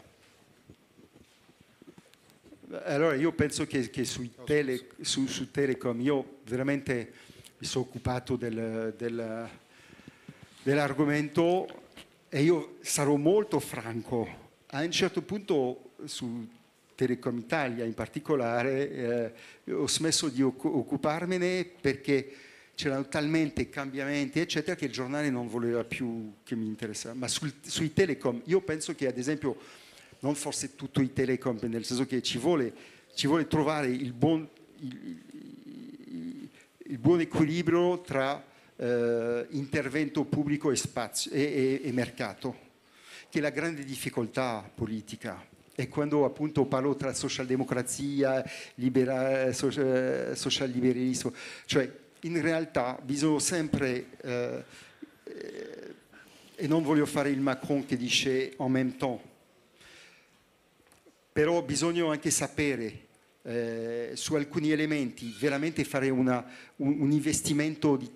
Allora io penso che, che tele, su, su, Telecom, io veramente mi sono occupato del, del, dell'argomento e io sarò molto franco, a un certo punto su Telecom Italia in particolare eh, ho smesso di occuparmene perché c'erano talmente cambiamenti eccetera che il giornale non voleva più che mi interessasse, ma sul, sui Telecom io penso che ad esempio non forse tutto i telecom, nel senso che ci vuole, ci vuole trovare il buon, il, il, il buon equilibrio tra eh, intervento pubblico e, spazio, e, e, e mercato, che è la grande difficoltà politica e quando appunto parlo tra socialdemocrazia, libera, social, eh, social liberismo, cioè in realtà bisogna sempre, eh, eh, e non voglio fare il Macron che dice en même temps, però bisogna anche sapere eh, su alcuni elementi, veramente fare una, un, un, investimento di,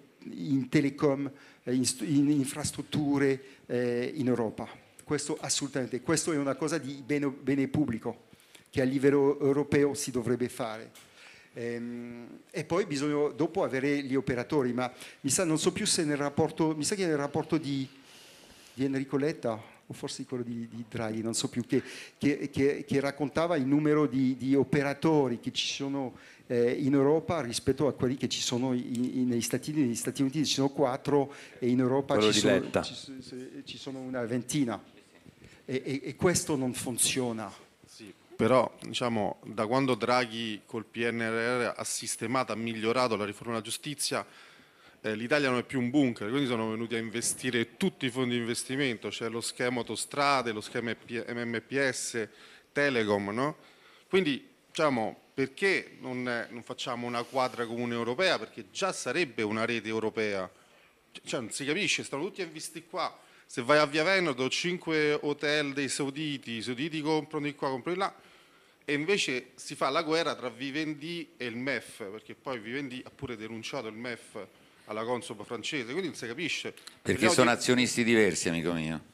in telecom, eh, in, in, infrastrutture eh, in Europa. Questo assolutamente, questo è una cosa di bene, bene pubblico che a livello europeo si dovrebbe fare. Ehm, e poi bisogna dopo avere gli operatori, ma mi sa, non so più se nel rapporto, mi sa che nel rapporto di, di Enrico Letta o forse quello di, di Draghi, non so più, che, che, che, che raccontava il numero di, di, operatori che ci sono eh, in Europa rispetto a quelli che ci sono in, in, negli, Stati, Uniti. negli, Stati, Uniti, ci sono quattro e in Europa ci sono, ci, eh, ci sono, una ventina. E, e, e questo non funziona. però diciamo, da quando Draghi col PNRR ha sistemato, ha migliorato la riforma della giustizia, eh, l'Italia non è più un bunker, quindi sono venuti a investire tutti i fondi di investimento, c'è cioè lo schema autostrade, lo schema MMPS, Telecom, no? Quindi diciamo perché non, non, facciamo una quadra comune europea? Perché già sarebbe una rete europea, cioè, non si capisce, stanno tutti investi qua. Se vai a Via Veneto, 5 hotel dei sauditi, i sauditi comprano di qua, comprano di là, e invece si fa la guerra tra Vivendi e il MEF, perché poi Vivendi ha pure denunciato il MEF alla Consob francese, quindi non si capisce. Perché sono di... azionisti diversi, amico mio.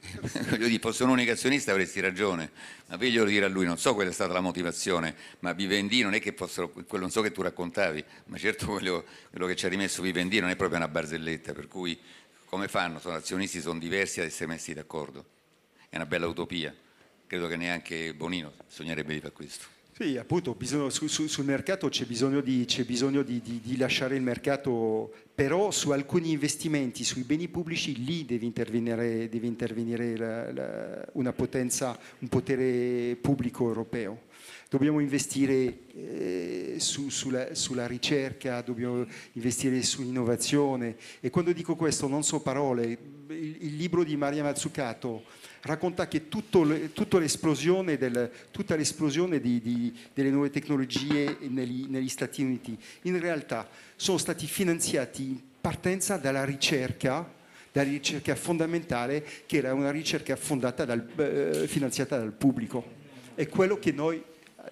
<laughs> Voglio dire, fosse un unico azionista avresti ragione, ma voglio dire a lui, non so qual è stata la motivazione, ma Vivendi non è che fossero, quello non so che tu raccontavi, ma certo quello, quello che ci ha rimesso Vivendi non è proprio una barzelletta, per cui come fanno? Sono azionisti, sono diversi ad essere messi d'accordo. È una bella utopia, credo che neanche Bonino sognerebbe di fare questo. Sì, appunto, bisogno, su, su, sul mercato c'è bisogno, di, c'è bisogno di, di, di, lasciare il mercato, però su alcuni investimenti, sui beni pubblici, lì deve intervenire, deve intervenire la, la, una potenza, un potere pubblico europeo. Dobbiamo investire eh, su, sulla, sulla, ricerca, dobbiamo investire sull'innovazione e quando dico questo non so parole, il, il libro di Maria Mazzucato racconta che le, tutta l'esplosione, del, tutta l'esplosione di, di, delle nuove tecnologie negli, negli, Stati Uniti in realtà sono stati finanziati in partenza dalla ricerca, dalla ricerca fondamentale che era una ricerca dal, eh, finanziata dal pubblico. È quello che noi eh,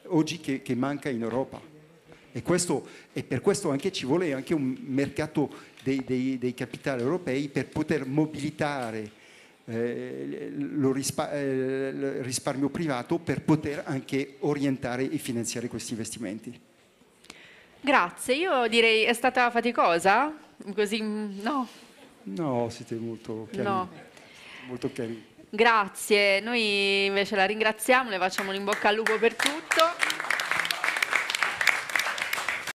oggi che, che manca in Europa. E, questo, e, per questo anche ci vuole anche un mercato dei, dei, dei capitali europei per poter mobilitare eh, lo eh, il risparmio privato per poter anche orientare e finanziare questi investimenti. Grazie, io direi è stata faticosa? Così mm, no? No, siete molto chiari. No. Molto chiari. Grazie, noi invece la ringraziamo, le facciamo un in bocca al lupo per tutto.